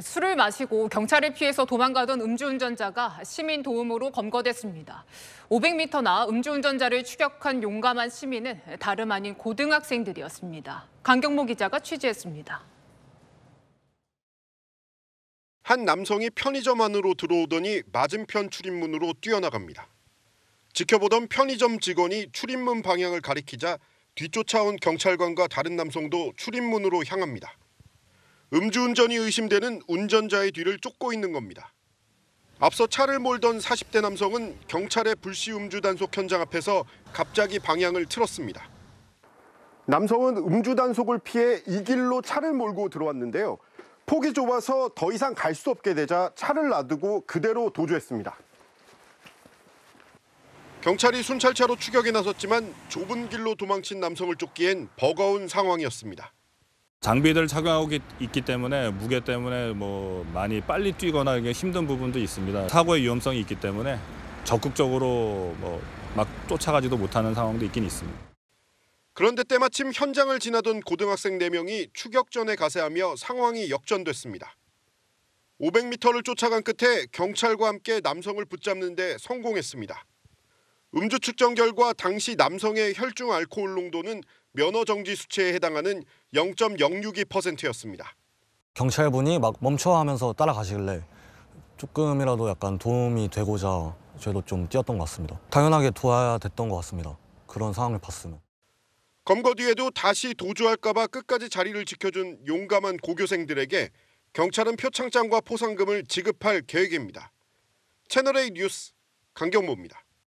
술을 마시고 경찰을 피해서 도망가던 음주운전자가 시민 도움으로 검거됐습니다. 500m 나 음주운전자를 추격한 용감한 시민은 다름 아닌 고등학생들이었습니다. 강경모 기자가 취재했습니다. 한 남성이 편의점 안으로 들어오더니 맞은편 출입문으로 뛰어나갑니다. 지켜보던 편의점 직원이 출입문 방향을 가리키자 뒤쫓아온 경찰관과 다른 남성도 출입문으로 향합니다. 음주운전이 의심되는 운전자의 뒤를 쫓고 있는 겁니다. 앞서 차를 몰던 40대 남성은 경찰의 불시 음주 단속 현장 앞에서 갑자기 방향을 틀었습니다. 남성은 음주 단속을 피해 이 길로 차를 몰고 들어왔는데요. 폭이 좁아서 더 이상 갈 수 없게 되자 차를 놔두고 그대로 도주했습니다. 경찰이 순찰차로 추격에 나섰지만 좁은 길로 도망친 남성을 쫓기엔 버거운 상황이었습니다. 장비들 착용하고 있기 때문에 무게 때문에 뭐 많이 빨리 뛰거나 이게 힘든 부분도 있습니다. 사고의 위험성이 있기 때문에 적극적으로 뭐 막 쫓아가지도 못하는 상황도 있긴 있습니다. 그런데 때마침 현장을 지나던 고등학생 4명이 추격전에 가세하며 상황이 역전됐습니다. 500m를 쫓아간 끝에 경찰과 함께 남성을 붙잡는 데 성공했습니다. 음주 측정 결과 당시 남성의 혈중 알코올 농도는 면허 정지 수치에 해당하는 0.062%였습니다. 경찰분이 막 멈춰 하면서 따라가시길래 조금이라도 약간 도움이 되고자 저도 좀 뛰었던 것 같습니다. 당연하게 도와야 됐던 것 같습니다. 그런 상황을 봤으면. 검거 뒤에도 다시 도주할까 봐 끝까지 자리를 지켜준 용감한 고교생들에게 경찰은 표창장과 포상금을 지급할 계획입니다. 채널A 뉴스 강경모입니다.